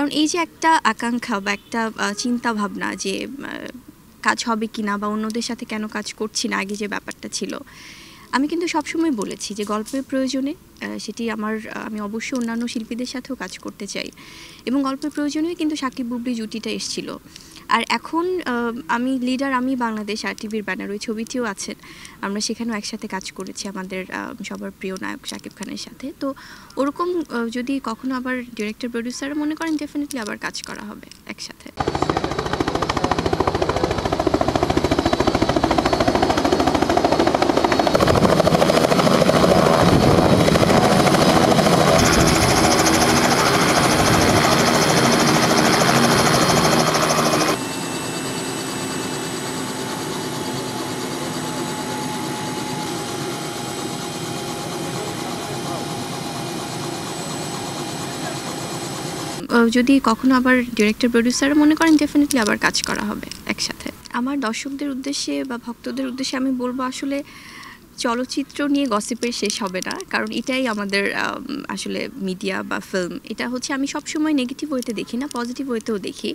কারণ এই যে একটা আকাঙ্ক্ষা বা একটা চিন্তা ভাবনা যে কাজ হবে কি না বা অন্যদের সাথে কেন কাজ করছি না আগে যে ব্যাপারটা ছিল আমি কিন্তু সবসময় বলেছি যে গল্পের প্রয়োজনে সেটি আমার আমি অবশ্যই অন্যান্য শিল্পীদের সাথেও কাজ করতে চাই এবং গল্পের প্রয়োজনেই কিন্তু সাকিব বুবলি জুটিটা এসেছিলো আর এখন আমি লিডার আমি বাংলাদেশ আর টিভির ব্যানার ওই ছবিটিও আছেন আমরা সেখানেও একসাথে কাজ করেছি আমাদের সবার প্রিয় নায়ক শাকিব খানের সাথে তো ওরকম যদি কখনো আবার ডিরেক্টর প্রডিউসার মনে করেন ডেফিনেটলি আবার কাজ করা হবে একসাথে যদি কখনো আবার ডিরেক্টর প্রডিউসার মনে করেন ডেফিনেটলি আবার কাজ করা হবে একসাথে আমার দর্শকদের উদ্দেশ্যে বা ভক্তদের উদ্দেশ্যে আমি বলবো আসলে চলচ্চিত্র নিয়ে গসিপের শেষ হবে না কারণ এটাই আমাদের আসলে মিডিয়া বা ফিল্ম এটা হচ্ছে আমি সবসময় নেগেটিভ ওয়েতে দেখি না পজিটিভ ওয়েতেও দেখি